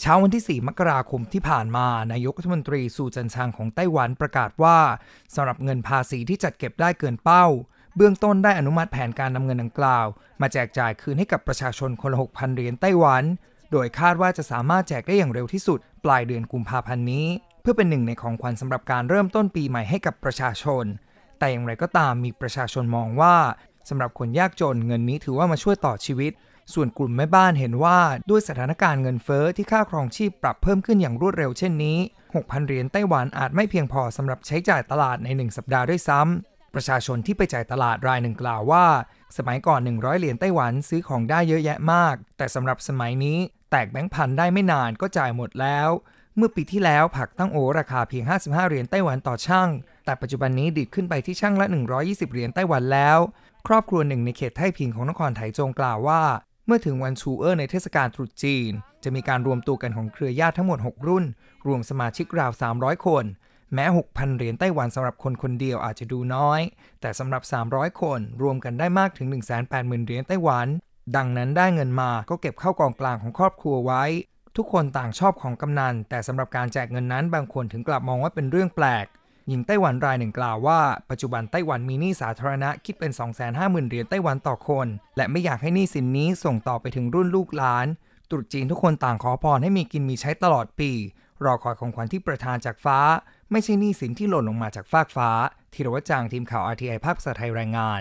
เช้าวันที่ 4มกราคมที่ผ่านมา นายกรัฐมนตรีสูจันชางของไต้หวันประกาศว่าสำหรับเงินภาษีที่จัดเก็บได้เกินเป้า เบื้องต้นได้อนุมัติแผนการนำเงินดังกล่าว มาแจกจ่ายคืนให้กับประชาชนคนละ 6,000 เหรียญไต้หวัน โดยคาดว่าจะสามารถแจกได้อย่างเร็วที่สุด ปลายเดือนกุมภาพันธ์นี้ เพื่อเป็นหนึ่งในของขวัญสำหรับการเริ่มต้นปีใหม่ให้กับประชาชน แต่อย่างไรก็ตามมีประชาชนมองว่าสำหรับคนยากจนเงินนี้ถือว่ามาช่วยต่อชีวิตส่วนกลุ่มแม่บ้านเห็นว่าด้วยสถานการณ์เงินเฟอ้อที่ค่าครองชีพปรับเพิ่มขึ้นอย่างรวดเร็วเช่นนี้ 6,000เหรียญไต้หวันอาจไม่เพียงพอสำหรับใช้จ่ายตลาดใน 1 สัปดาห์ด้วยซ้ำ ประชาชนที่ไปจ่ายตลาดรายหนึ่งกล่าวว่า สมัยก่อน 100เหรียญไต้หวันซื้อของได้เยอะแยะมาก แต่สำหรับสมัยนี้แตกแบงค์พันได้ไม่นานก็จ่ายหมดแล้ว เมื่อปีที่แล้วผักตั้งโอราคาเพียง 55เหรียญไต้หวันต่อช่าง แต่ปัจจุบันนี้ดิบขึ้นไปที่ช่างละ 120เหรียญไต้หวันแล้ว ครอบครัวหนึ่งในเขตไท่พิงของนครไถจงกล่าวว่าเมื่อถึงวันชูเออร์ในเทศกาลตรุษจีน จะมีการรวมตัวกันของเครือญาติทั้งหมด 6 รุ่น รวมสมาชิกราว 300 คนแม้ 6,000 เหรียญไต้หวันสำหรับคนคนเดียวอาจจะดูน้อย แต่สำหรับ 300 คนรวมกันได้มากถึง 180,000 เหรียญไต้หวัน ดังนั้นได้เงินมาก็เก็บเข้ากองกลางของครอบครัวไว้ ทุกคนต่างชอบของกำนัน แต่สำหรับการแจกเงินนั้นบางคนถึงกลับมองว่าเป็นเรื่องแปลกหญิงไต้หวันรายหนึ่งกล่าวว่า ปัจจุบันไต้หวันมีหนี้สาธารณะคิดเป็น 250,000 เหรียญไต้หวันต่อคน และไม่อยากให้หนี้สินนี้ส่งต่อไปถึงรุ่นลูกหลาน ตรุษจีนทุกคนต่างขอพรให้มีกินมีใช้ตลอดปี รอคอยของขวัญที่ประทานจากฟ้า ไม่ใช่หนี้สินที่หล่นลงมาจากฟากฟ้าธีรวัจางทีมข่าว RTI ภาคภาษาไทยรายงาน